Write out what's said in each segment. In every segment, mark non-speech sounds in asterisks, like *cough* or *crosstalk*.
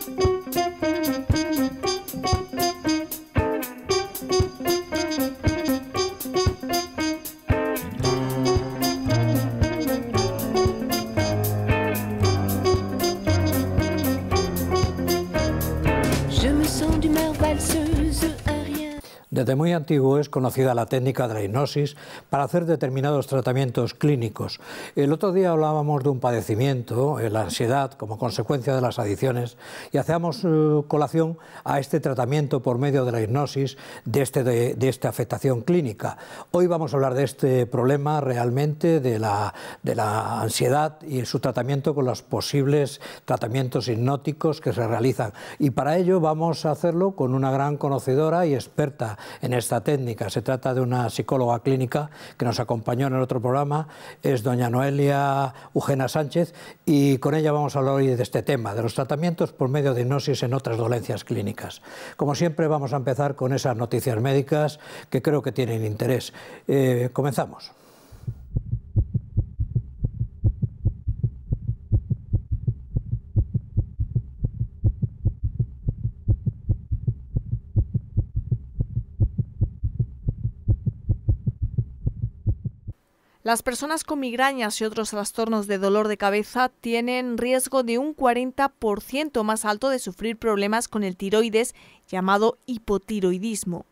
Thank you. antiguo es conocida la técnica de la hipnosis para hacer determinados tratamientos clínicos. El otro día hablábamos de un padecimiento, eh, la ansiedad, como consecuencia de las adicciones, y hacíamos eh, colación a este tratamiento por medio de la hipnosis de, este, de, esta afectación clínica. Hoy vamos a hablar de este problema realmente, de la, de la ansiedad y su tratamiento con los posibles tratamientos hipnóticos que se realizan. Y para ello vamos a hacerlo con una gran conocedora y experta en el esta técnica. Se trata de una psicóloga clínica que nos acompañó en el otro programa, es doña Noelia Eugena Sánchez, y con ella vamos a hablar hoy de este tema, de los tratamientos por medio de hipnosis en otras dolencias clínicas. Como siempre, vamos a empezar con esas noticias médicas que creo que tienen interés. Eh, comenzamos. Las personas con migrañas y otros trastornos de dolor de cabeza tienen riesgo de un 40% más alto de sufrir problemas con el tiroides llamado hipotiroidismo.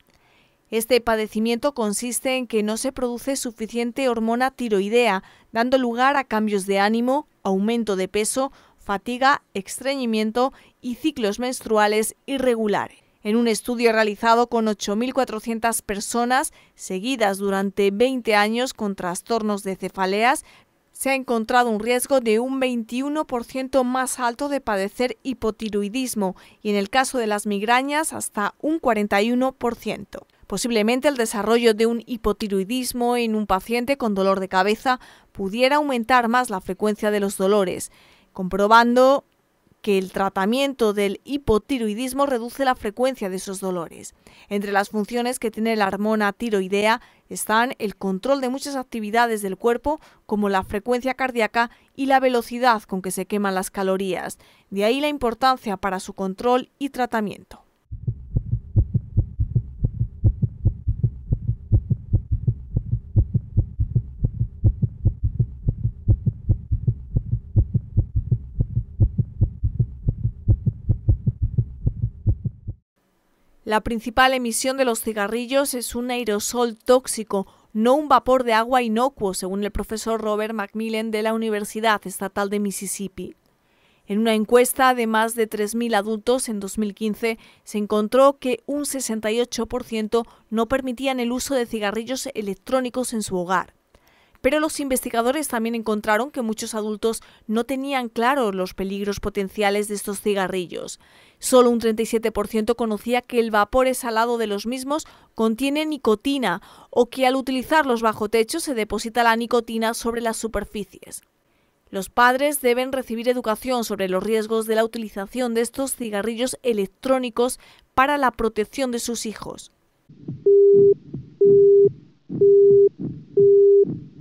Este padecimiento consiste en que no se produce suficiente hormona tiroidea, dando lugar a cambios de ánimo, aumento de peso, fatiga, estreñimiento y ciclos menstruales irregulares. En un estudio realizado con 8.400 personas seguidas durante 20 años con trastornos de cefaleas, se ha encontrado un riesgo de un 21% más alto de padecer hipotiroidismo y en el caso de las migrañas hasta un 41%. Posiblemente el desarrollo de un hipotiroidismo en un paciente con dolor de cabeza pudiera aumentar más la frecuencia de los dolores, comprobando que el tratamiento del hipotiroidismo reduce la frecuencia de esos dolores. Entre las funciones que tiene la hormona tiroidea están el control de muchas actividades del cuerpo, como la frecuencia cardíaca y la velocidad con que se queman las calorías. De ahí la importancia para su control y tratamiento. La principal emisión de los cigarrillos es un aerosol tóxico, no un vapor de agua inocuo, según el profesor Robert Macmillan de la Universidad Estatal de Mississippi. En una encuesta de más de 3.000 adultos en 2015, se encontró que un 68% no permitían el uso de cigarrillos electrónicos en su hogar. Pero los investigadores también encontraron que muchos adultos no tenían claro los peligros potenciales de estos cigarrillos. Solo un 37% conocía que el vapor exhalado de los mismos contiene nicotina o que al utilizarlos bajo techo se deposita la nicotina sobre las superficies. Los padres deben recibir educación sobre los riesgos de la utilización de estos cigarrillos electrónicos para la protección de sus hijos.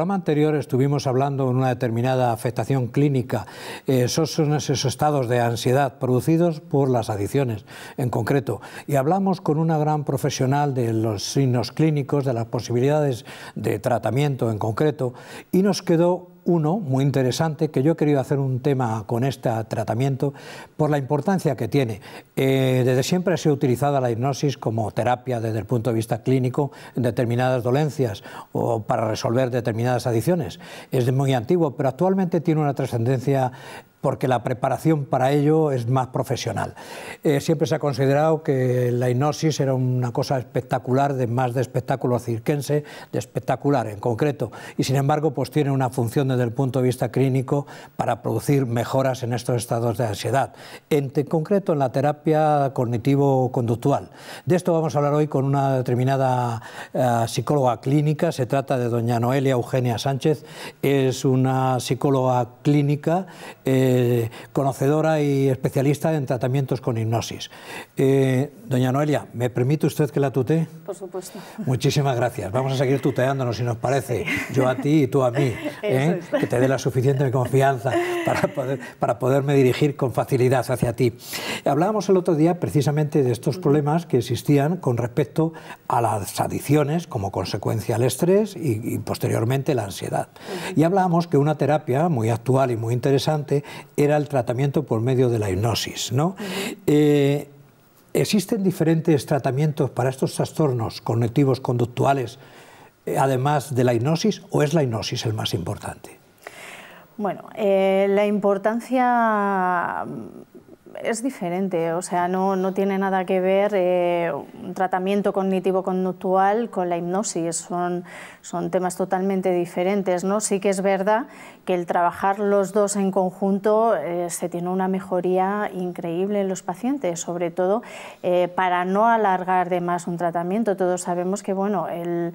programa anterior estuvimos hablando de una determinada afectación clínica. Eh, esos son esos estados de ansiedad producidos por las adicciones en concreto. Y hablamos con una gran profesional de los signos clínicos, de las posibilidades de tratamiento en concreto, y nos quedó uno muy interesante que yo he querido hacer un tema con este tratamiento por la importancia que tiene. Eh, desde siempre se ha utilizado la hipnosis como terapia desde el punto de vista clínico en determinadas dolencias o para resolver determinadas adicciones Es muy antiguo, pero actualmente tiene una trascendencia porque la preparación para ello es más profesional. Eh, siempre se ha considerado que la hipnosis era una cosa espectacular, de más de espectáculo cirquense, de espectacular en concreto, y sin embargo pues tiene una función desde el punto de vista clínico para producir mejoras en estos estados de ansiedad, en, concreto en la terapia cognitivo-conductual. De esto vamos a hablar hoy con una determinada eh, psicóloga clínica, se trata de doña Noelia Eugenia Sánchez, es una psicóloga clínica, eh, eh, conocedora y especialista en tratamientos con hipnosis. Eh, doña Noelia, ¿me permite usted que la tutee? Por supuesto. Muchísimas gracias. Vamos a seguir tuteándonos si nos parece. Yo a ti y tú a mí. *laughs* ¿eh? Que te dé la suficiente confianza para, para poderme dirigir con facilidad hacia ti. Hablábamos el otro día precisamente de estos problemas que existían con respecto a las adicciones como consecuencia al estrés y, y posteriormente la ansiedad. Y hablábamos que una terapia muy actual y muy interesante era el tratamiento por medio de la hipnosis. ¿no? Eh, ¿Existen diferentes tratamientos para estos trastornos cognitivos conductuales, eh, además de la hipnosis, o es la hipnosis el más importante? Bueno, eh, la importancia mm, es diferente, o sea, no, tiene nada que ver un tratamiento cognitivo-conductual con la hipnosis, son, son temas totalmente diferentes, ¿no? Sí que es verdad el trabajar los dos en conjunto eh, se tiene una mejoría increíble en los pacientes, sobre todo eh, para no alargar de más un tratamiento. Todos sabemos que bueno, el,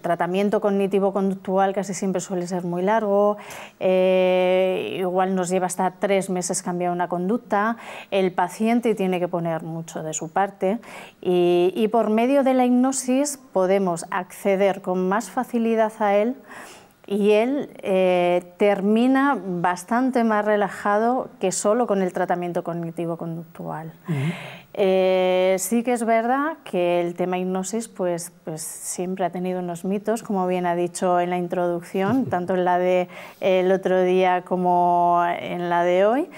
tratamiento cognitivo-conductual casi siempre suele ser muy largo, eh, igual nos lleva hasta tres meses cambiar una conducta, el paciente tiene que poner mucho de su parte y por medio de la hipnosis podemos acceder con más facilidad a él y él eh, termina bastante más relajado que solo con el tratamiento cognitivo-conductual. Eh, sí que es verdad que el tema hipnosis pues, pues siempre ha tenido unos mitos, como bien ha dicho en la introducción, *laughs* tanto en la del de, eh, el otro día como en la de hoy.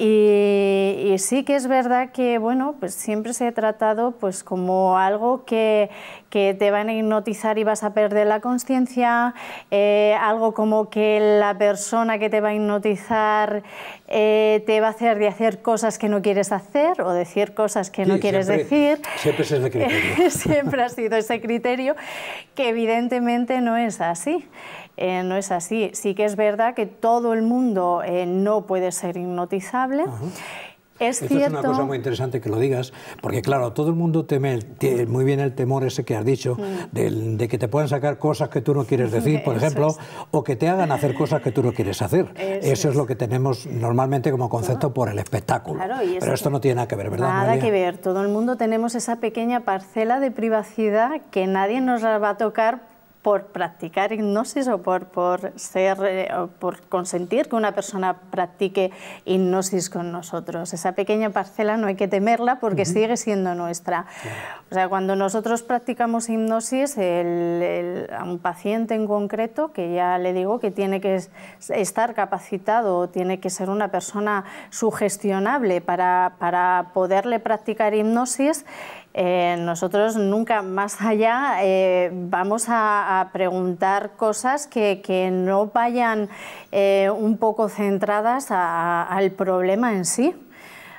Y, y, sí que es verdad que bueno, pues siempre se ha tratado pues, como algo que, que te van a hipnotizar y vas a perder la conciencia, eh, algo como que la persona que te va a hipnotizar eh, te va a hacer de hacer cosas que no quieres hacer o decir cosas que no quieres decir. Siempre es *laughs* siempre ha sido ese criterio que evidentemente no es así. Eh, no es así. Sí que es verdad que todo el mundo no puede ser hipnotizable. Es Esto es una cosa muy interesante que lo digas, porque claro, todo el mundo teme muy bien el temor ese que has dicho, mm. de, que te puedan sacar cosas que tú no quieres decir, *laughs* por ejemplo, o que te hagan hacer cosas que tú no quieres hacer. *laughs* Eso, es. lo que tenemos normalmente como concepto por el espectáculo. Pero esto no tiene nada que ver, ¿verdad? Nada que ver. Todo el mundo tenemos esa pequeña parcela de privacidad que nadie nos va a tocar por practicar hipnosis o por, ser, eh, por consentir que una persona practique hipnosis con nosotros. Esa pequeña parcela no hay que temerla porque sigue siendo nuestra. O sea, cuando nosotros practicamos hipnosis, a un paciente en concreto, que ya le digo que tiene que estar capacitado tiene que ser una persona sugestionable para, para poderle practicar hipnosis, eh, nosotros nunca más allá eh, vamos a, preguntar cosas que, no vayan eh, un poco centradas al problema en sí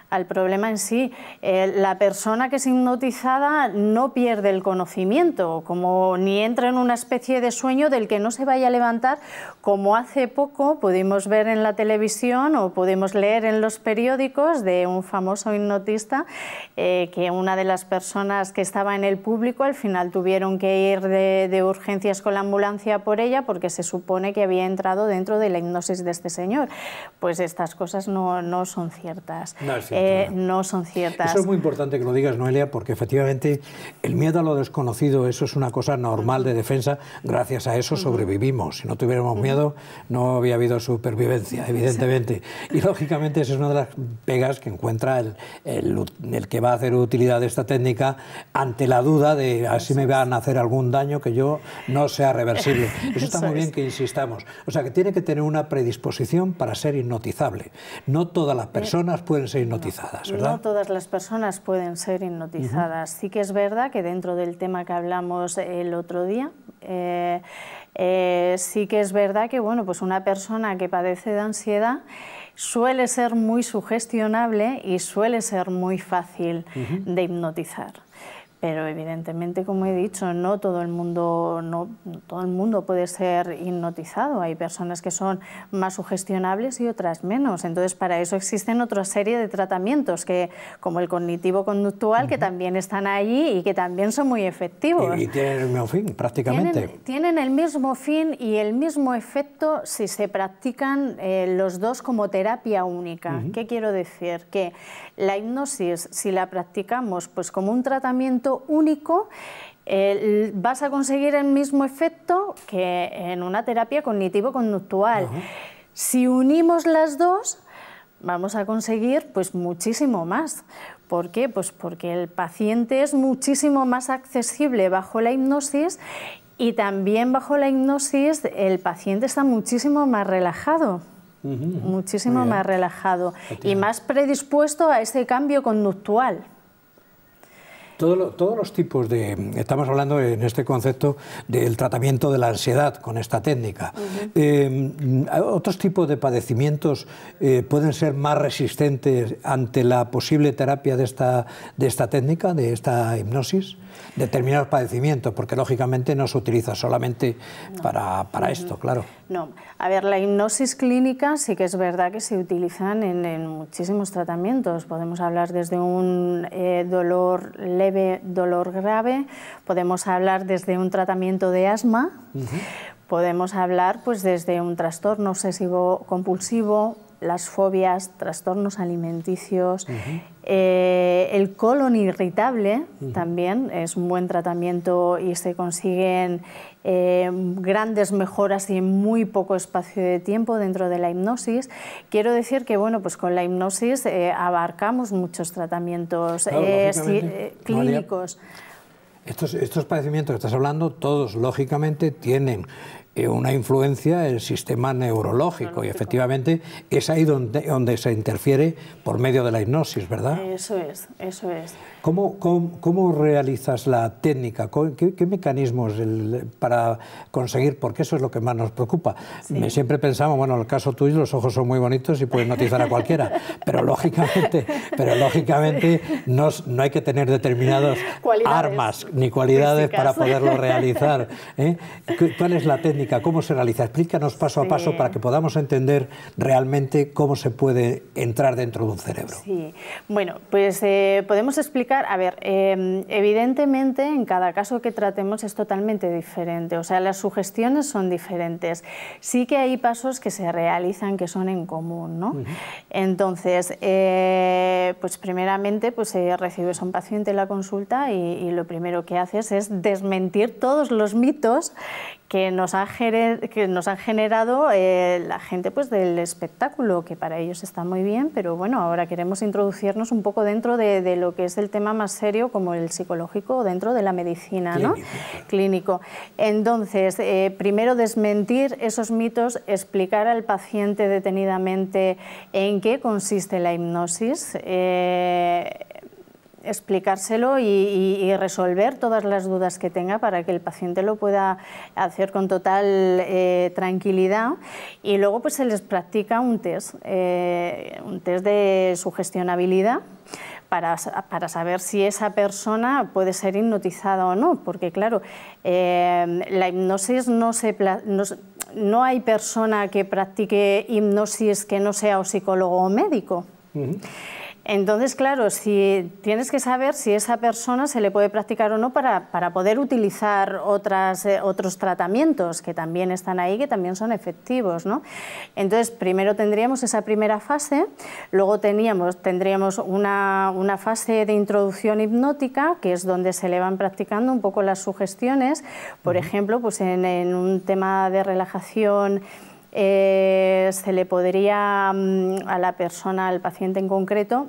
al problema en sí. Eh, la persona que es hipnotizada no pierde el conocimiento, como ni entra en una especie de sueño del que no se vaya a levantar, como hace poco pudimos ver en la televisión o pudimos leer en los periódicos de un famoso hipnotista eh, que una de las personas que estaba en el público al final tuvieron que ir de, urgencias con la ambulancia por ella porque se supone que había entrado dentro de la hipnosis de este señor. Pues estas cosas no, son ciertas. No, eh, no son ciertas. Eso es muy importante que lo digas, Noelia, porque efectivamente el miedo a lo desconocido, eso es una cosa normal de defensa. Gracias a eso sobrevivimos. Si no tuviéramos miedo, no había habido supervivencia, evidentemente. Y lógicamente esa es una de las pegas que encuentra el, el, que va a hacer utilidad de esta técnica ante la duda de así me van a hacer algún daño que yo no sea reversible. *laughs* Eso está muy bien que insistamos. O sea, que tiene que tener una predisposición para ser hipnotizable. No todas las eh, personas pueden ser hipnotizables. No todas las personas pueden ser hipnotizadas. Sí que es verdad que dentro del tema que hablamos el otro día, eh, eh, sí que es verdad que bueno, pues una persona que padece de ansiedad suele ser muy sugestionable y suele ser muy fácil de hipnotizar pero evidentemente, como he dicho, no todo el mundo, no, todo el mundo puede ser hipnotizado. Hay personas que son más sugestionables y otras menos. Entonces, para eso existen otra serie de tratamientos que, como el cognitivo conductual, que también están allí y que también son muy efectivos. Y, tienen el mismo fin, prácticamente. Tienen, el mismo fin y el mismo efecto si se practican eh, los dos como terapia única. ¿Qué quiero decir? Que la hipnosis, si la practicamos pues como un tratamiento único, vas a conseguir el mismo efecto que en una terapia cognitivo-conductual. Si unimos las dos, vamos a conseguir pues muchísimo más. ¿Por qué? Pues porque el paciente es muchísimo más accesible bajo la hipnosis y también bajo la hipnosis el paciente está muchísimo más relajado. Muchísimo más relajado y más predispuesto a ese cambio conductual todos los tipos de... Estamos hablando en este concepto del tratamiento de la ansiedad con esta técnica. Eh, ¿Otros tipos de padecimientos eh, pueden ser más resistentes ante la posible terapia de esta, de esta técnica, de esta hipnosis? Determinados padecimientos, porque lógicamente no se utiliza solamente para, esto, claro. No, a ver, la hipnosis clínica sí que es verdad que se utilizan en, muchísimos tratamientos. Podemos hablar desde un eh, dolor leve, dolor grave, podemos hablar desde un tratamiento de asma, podemos hablar pues desde un trastorno obsesivo compulsivo, las fobias, trastornos alimenticios, eh, el colon irritable también es un buen tratamiento y se consiguen eh, grandes mejoras y en muy poco espacio de tiempo dentro de la hipnosis. Quiero decir que bueno, pues con la hipnosis eh, abarcamos muchos tratamientos clínicos. estos, estos padecimientos que estás hablando, todos lógicamente tienen eh, una influencia en el sistema neurológico, y efectivamente es ahí donde, donde, se interfiere por medio de la hipnosis, ¿verdad? Eso es, eso es. ¿Cómo, cómo, realizas la técnica? ¿Qué, mecanismos para conseguir? Porque eso es lo que más nos preocupa. siempre pensamos, bueno, en el caso tuyo los ojos son muy bonitos y puedes notizar a cualquiera, pero lógicamente, pero lógicamente no, hay que tener determinadas armas ni cualidades para poderlo realizar. ¿eh? ¿Cuál es la técnica? cómo se realiza. Explícanos paso a paso para que podamos entender realmente cómo se puede entrar dentro de un cerebro. Sí, bueno, pues eh, podemos explicar, a ver, eh, evidentemente en cada caso que tratemos es totalmente diferente, o sea, las sugestiones son diferentes. Sí que hay pasos que se realizan que son en común, ¿no? Entonces, eh, pues primeramente, pues recibes a un paciente la consulta y lo primero que haces es desmentir todos los mitos que nos, que nos han generado eh, la gente pues, del espectáculo, que para ellos está muy bien, pero bueno, ahora queremos introducirnos un poco dentro de, lo que es el tema más serio, como el psicológico, dentro de la medicina clínico. Entonces, eh, primero desmentir esos mitos, explicar al paciente detenidamente en qué consiste la hipnosis. Eh, explicárselo y, resolver todas las dudas que tenga para que el paciente lo pueda hacer con total eh, tranquilidad. Y luego pues se les practica un test, eh, un test de sugestionabilidad. Para, para, saber si esa persona puede ser hipnotizada o no, porque claro, eh, la hipnosis no se, no, hay persona que practique hipnosis que no sea o psicólogo o médico. Entonces, claro, si tienes que saber si esa persona se le puede practicar o no para, poder utilizar eh, otros tratamientos que también están ahí, que también son efectivos. ¿no? Entonces, primero tendríamos esa primera fase, luego teníamos, tendríamos una, fase de introducción hipnótica, que es donde se le van practicando un poco las sugestiones, por ejemplo, pues en, un tema de relajación. Eh, se le podría mm, a la persona, al paciente en concreto,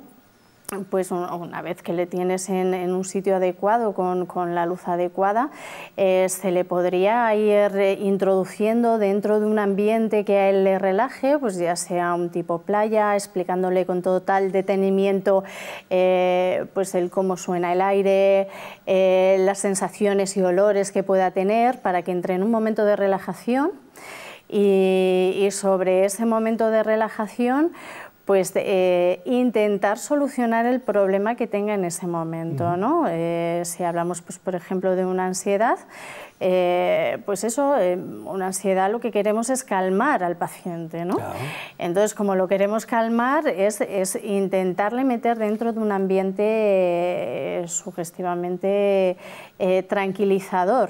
pues una vez que le tienes en, un sitio adecuado, con, la luz adecuada, eh, se le podría ir introduciendo dentro de un ambiente que a él le relaje, pues ya sea un tipo playa, explicándole con total detenimiento eh, pues el cómo suena el aire, eh, las sensaciones y olores que pueda tener, para que entre en un momento de relajación. y sobre ese momento de relajación, pues eh, intentar solucionar el problema que tenga en ese momento, ¿no? Eh, si hablamos, pues, por ejemplo, de una ansiedad, eh, pues eso, una ansiedad lo que queremos es calmar al paciente, ¿no? Entonces, como lo queremos calmar, es, es, intentarle meter dentro de un ambiente sugestivamente tranquilizador,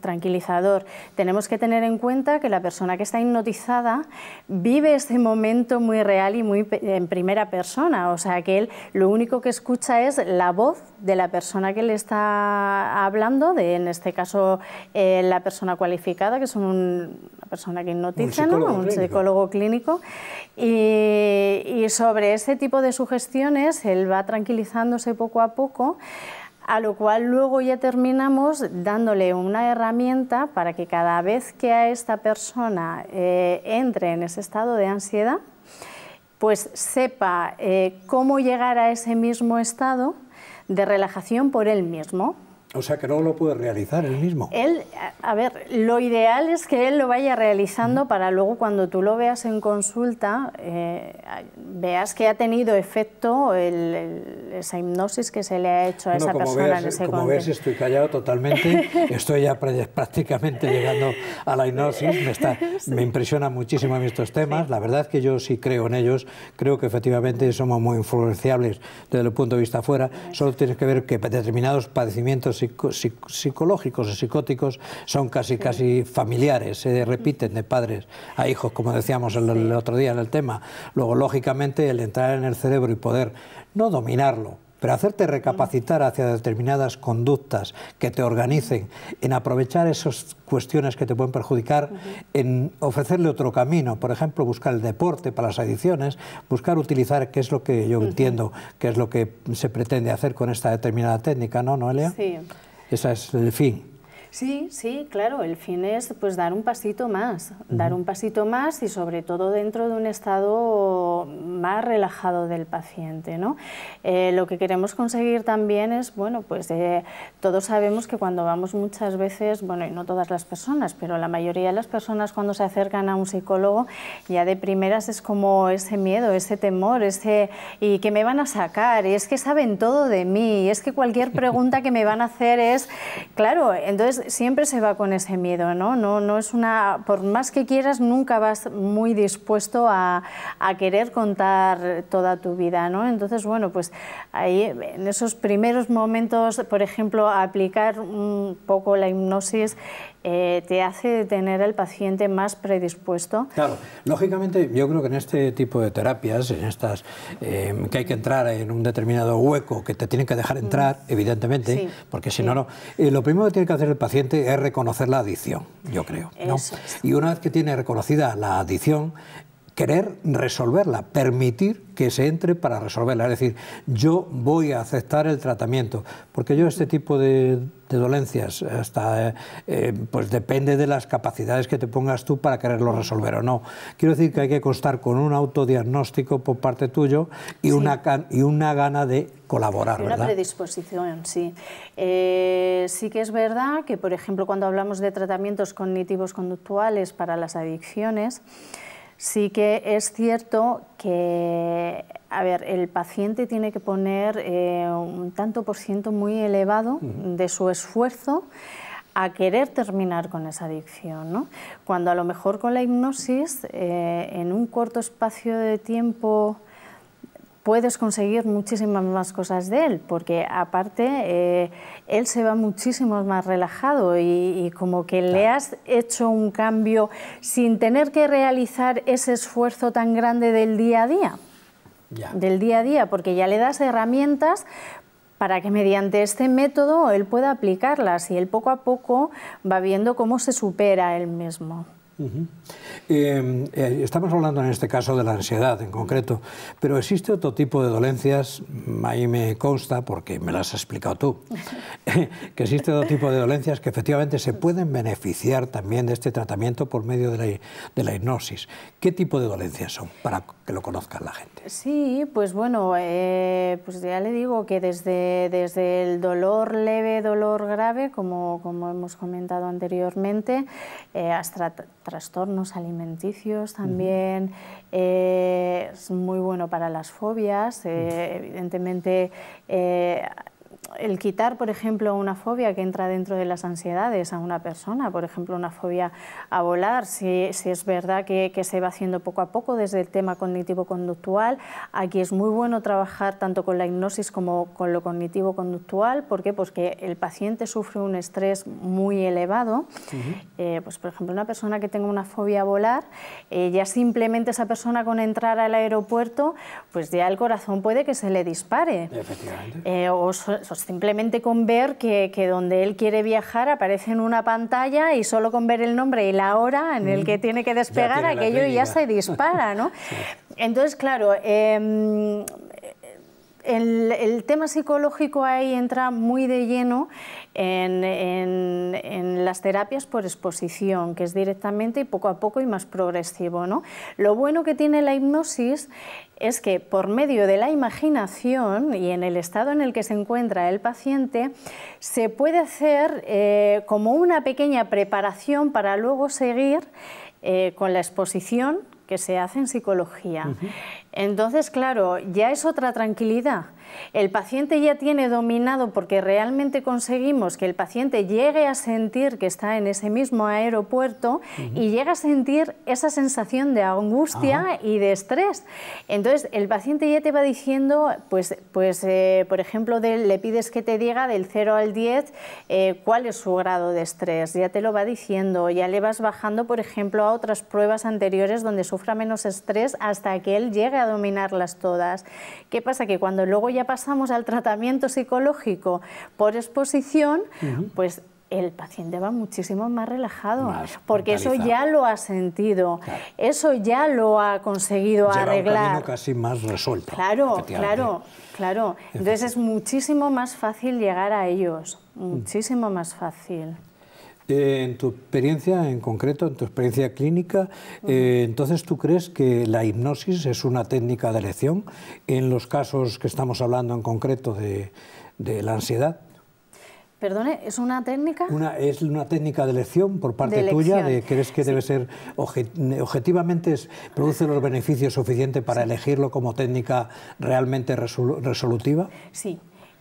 tranquilizador. Tenemos que tener en cuenta que la persona que está hipnotizada vive este momento muy real y muy en primera persona, o sea que él lo único que escucha es la voz de la persona que le está hablando, de en este caso eh, la persona cualificada, que es una persona que hipnotiza, un psicólogo, clínico. y, y sobre ese tipo de sugestiones él va tranquilizándose poco a poco a lo cual luego ya terminamos dándole una herramienta para que cada vez que a esta persona eh, entre en ese estado de ansiedad, pues sepa eh, cómo llegar a ese mismo estado de relajación por él mismo. O sea que no lo puede realizar él mismo. Él, a ver, lo ideal es que él lo vaya realizando mm. para luego cuando tú lo veas en consulta, eh, veas que ha tenido efecto esa hipnosis que se le ha hecho a esa persona en ese Como ves, estoy callado totalmente, *laughs* estoy ya prácticamente llegando a la hipnosis, me, está, me impresiona muchísimo estos temas, la verdad es que yo sí creo en ellos, creo que efectivamente somos muy influenciables desde el punto de vista afuera, solo tienes que ver que determinados padecimientos psicológicos o psicóticos son casi, casi familiares, se repiten de padres a hijos, como decíamos el otro día en el tema. Luego, lógicamente, el entrar en el cerebro y poder no dominarlo, pero hacerte recapacitar hacia determinadas conductas que te organicen, en aprovechar esas cuestiones que te pueden perjudicar, en ofrecerle otro camino, por ejemplo, buscar el deporte para las adicciones, buscar utilizar, qué es lo que yo entiendo, qué es lo que se pretende hacer con esta determinada técnica, ¿no, Noelia? Sí. Ese es el fin. Sí, sí, claro, el fin es pues dar un pasito más, dar un pasito más y sobre todo dentro de un estado más relajado del paciente, ¿no? Eh, lo que queremos conseguir también es, bueno, pues eh, todos sabemos que cuando vamos muchas veces, bueno, y no todas las personas, pero la mayoría de las personas cuando se acercan a un psicólogo ya de primeras es como ese miedo, ese temor, ese y que me van a sacar, y es que saben todo de mí, y es que cualquier pregunta que me van a hacer es, claro, entonces siempre se va con ese miedo, ¿no? No, no es una, por más que quieras, nunca vas muy dispuesto a, a querer contar toda tu vida, ¿no? Entonces, bueno, pues ahí, en esos primeros momentos, por ejemplo, aplicar un poco la hipnosis eh, te hace tener al paciente más predispuesto. Claro, lógicamente yo creo que en este tipo de terapias, en estas em, que hay que entrar en un determinado hueco, que te tienen que dejar mm. entrar, evidentemente, porque si no, no. Eh, lo primero que tiene que hacer el paciente es reconocer la adicción, yo creo. Y una vez que tiene reconocida la adicción, querer resolverla, permitir que se entre para resolverla. Es decir, yo voy a aceptar el tratamiento, porque yo este tipo de, dolencias, eh, hasta, eh, eh, pues depende de las capacidades que te pongas tú para quererlo resolver o no. Quiero decir que hay que constar con un autodiagnóstico por parte tuyo y, una, y una gana de colaborar. Una predisposición, sí. sí que es verdad que, por ejemplo, cuando hablamos de tratamientos cognitivos conductuales para las adicciones, Sí que es cierto que, a ver, el paciente tiene que poner eh, un tanto por ciento muy elevado de su esfuerzo a querer terminar con esa adicción, ¿no? Cuando a lo mejor con la hipnosis, eh, en un corto espacio de tiempo puedes conseguir muchísimas más cosas de él, porque aparte eh, él se va muchísimo más relajado y, como que le has hecho un cambio sin tener que realizar ese esfuerzo tan grande del día a día. Del día a día, porque ya le das herramientas para que mediante este método él pueda aplicarlas y él poco a poco va viendo cómo se supera él mismo. Em, eh, estamos hablando en este caso de la ansiedad en concreto, pero existe otro tipo de dolencias, mm, ahí me consta, porque me las has explicado tú, *laughs* *laughs* que existe otro tipo de dolencias que efectivamente se pueden beneficiar también de este tratamiento por medio de la, hipnosis. ¿Qué tipo de dolencias son para que lo conozcan la gente? Sí, pues bueno, eh, pues ya le digo que desde, desde el dolor leve, dolor grave, como, como hemos comentado anteriormente, eh, hasta trastornos alimenticios también, eh, es muy bueno para las fobias, eh, evidentemente eh, el quitar, por ejemplo, una fobia que entra dentro de las ansiedades a una persona, por ejemplo, una fobia a volar, si, es verdad que, se va haciendo poco a poco desde el tema cognitivo-conductual, aquí es muy bueno trabajar tanto con la hipnosis como con lo cognitivo-conductual, ¿por qué? Pues el paciente sufre un estrés muy elevado, eh, pues por ejemplo, una persona que tenga una fobia a volar, eh, ya simplemente esa persona con entrar al aeropuerto, pues ya el corazón puede que se le dispare. Efectivamente. Eh, o pues simplemente con ver que, donde él quiere viajar aparece en una pantalla y solo con ver el nombre y la hora en el que tiene que despegar, aquello ya se dispara, ¿no? *laughs* Entonces, claro, em, el, tema psicológico ahí entra muy de lleno en, las terapias por exposición, que es directamente y poco a poco y más progresivo. Lo bueno que tiene la hipnosis es que por medio de la imaginación y en el estado en el que se encuentra el paciente, se puede hacer eh, como una pequeña preparación para luego seguir eh, con la exposición que se hace en psicología. Entonces, claro, ya es otra tranquilidad el paciente ya tiene dominado porque realmente conseguimos que el paciente llegue a sentir que está en ese mismo aeropuerto y llega a sentir esa sensación de angustia y de estrés. Entonces, el paciente ya te va diciendo, pues, pues eh, por ejemplo, le pides que te diga del 0 al 10 eh, cuál es su grado de estrés, ya te lo va diciendo, ya le vas bajando, por ejemplo, a otras pruebas anteriores donde sufra menos estrés hasta que él llegue a dominarlas todas. ¿Qué pasa? Que cuando luego ya pasamos al tratamiento psicológico por exposición, pues el paciente va muchísimo más relajado, porque eso ya lo ha sentido, eso ya lo ha conseguido arreglar. casi más resuelto. Claro, claro, claro. Entonces es muchísimo más fácil llegar a ellos, mm. muchísimo más fácil. Eh, en tu experiencia en concreto, en tu experiencia clínica, eh, entonces tú crees que la hipnosis es una técnica de elección en los casos que estamos hablando en concreto de, la ansiedad. Perdone, ¿es una técnica? es una técnica de elección por parte tuya, de crees que debe ser objetivamente produce los beneficios suficientes para elegirlo como técnica realmente resolutiva. Sí.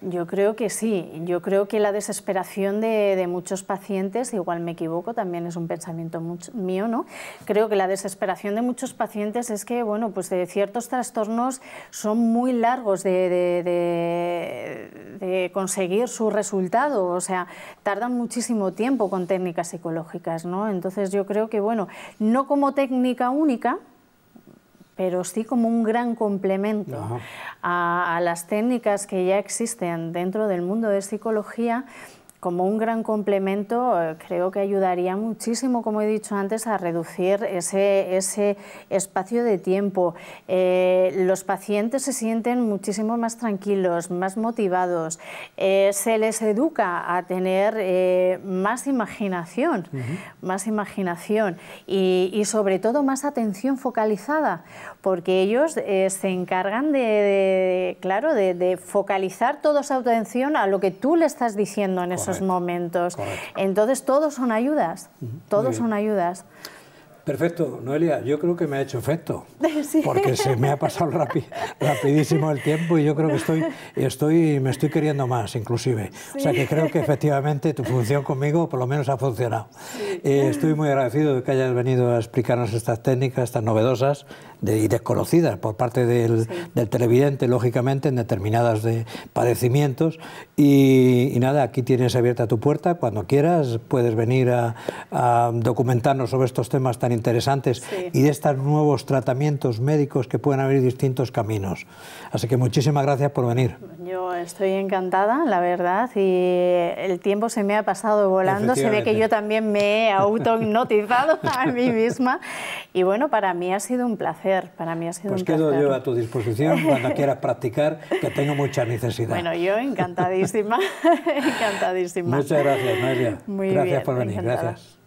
Yo creo que sí. Yo creo que la desesperación de, muchos pacientes, igual me equivoco, también es un pensamiento mío, ¿no? Creo que la desesperación de muchos pacientes es que, bueno, pues de ciertos trastornos son muy largos de, de conseguir su resultado, o sea, tardan muchísimo tiempo con técnicas psicológicas, ¿no? Entonces yo creo que, bueno, no como técnica única, pero sí como un gran complemento a, las técnicas que ya existen dentro del mundo de psicología como un gran complemento, eh, creo que ayudaría muchísimo, como he dicho antes, a reducir ese, espacio de tiempo. Eh, los pacientes se sienten muchísimo más tranquilos, más motivados. Eh, se les educa a tener más imaginación, más imaginación y, sobre todo más atención focalizada, porque ellos se encargan de, claro, de, focalizar toda su atención a lo que tú le estás diciendo en esos esos momentos. Entonces, todos son ayudas, todos son ayudas. Perfecto, Noelia, yo creo que me ha hecho efecto, *laughs* porque se me ha pasado rapidísimo el tiempo y yo creo que estoy, estoy, me estoy queriendo más, inclusive. O sea que creo que efectivamente tu función conmigo por lo menos ha funcionado. Eh, estoy muy agradecido de que hayas venido a explicarnos estas técnicas estas novedosas, y desconocidas por parte del, televidente, lógicamente, en determinadas de padecimientos. Y, nada, aquí tienes abierta tu puerta, cuando quieras puedes venir a, documentarnos sobre estos temas tan interesantes y de estos nuevos tratamientos médicos que pueden abrir distintos caminos. Así que muchísimas gracias por venir. Yo estoy encantada, la verdad, y el tiempo se me ha pasado volando, se ve que yo también me he autognotizado *laughs* a mí misma, y bueno, para mí ha sido un placer, para mí ha sido pues un quedo yo a tu disposición cuando quieras practicar, que tengo mucha necesidad. Bueno, yo encantadísima, *laughs* encantadísima. Muchas gracias, Noelia. Muy gracias por venir, gracias.